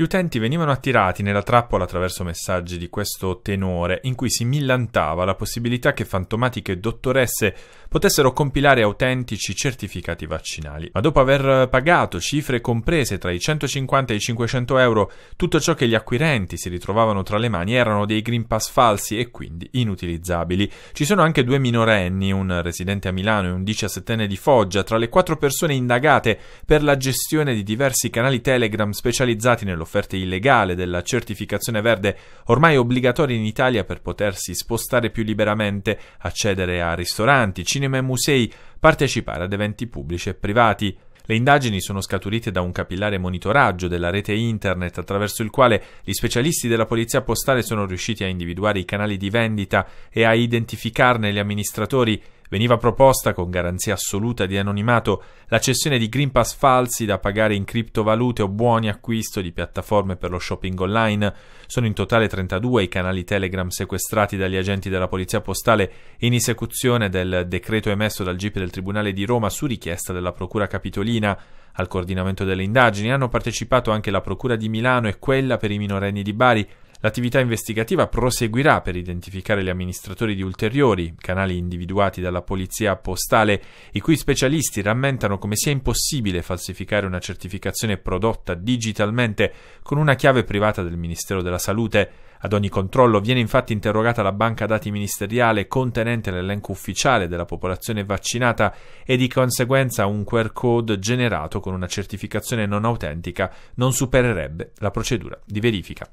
Gli utenti venivano attirati nella trappola attraverso messaggi di questo tenore, in cui si millantava la possibilità che fantomatiche dottoresse potessero compilare autentici certificati vaccinali. Ma dopo aver pagato cifre comprese tra i 150 e i 500 euro, tutto ciò che gli acquirenti si ritrovavano tra le mani erano dei Green Pass falsi e quindi inutilizzabili. Ci sono anche due minorenni, un residente a Milano e un 17enne di Foggia, tra le quattro persone indagate per la gestione di diversi canali Telegram specializzati nell'offerta l'offerta illegale della certificazione verde ormai obbligatoria in Italia per potersi spostare più liberamente, accedere a ristoranti, cinema e musei, partecipare ad eventi pubblici e privati. Le indagini sono scaturite da un capillare monitoraggio della rete internet attraverso il quale gli specialisti della polizia postale sono riusciti a individuare i canali di vendita e a identificarne gli amministratori Veniva proposta con garanzia assoluta di anonimato la cessione di Green Pass falsi da pagare in criptovalute o buoni acquisto di piattaforme per lo shopping online. Sono in totale 32 i canali Telegram sequestrati dagli agenti della Polizia Postale in esecuzione del decreto emesso dal GIP del Tribunale di Roma su richiesta della Procura Capitolina. Al coordinamento delle indagini hanno partecipato anche la Procura di Milano e quella per i minorenni di Bari, L'attività investigativa proseguirà per identificare gli amministratori di ulteriori canali individuati dalla polizia postale, i cui specialisti rammentano come sia impossibile falsificare una certificazione prodotta digitalmente con una chiave privata del Ministero della Salute. Ad ogni controllo viene infatti interrogata la banca dati ministeriale contenente l'elenco ufficiale della popolazione vaccinata e di conseguenza un QR code generato con una certificazione non autentica non supererebbe la procedura di verifica.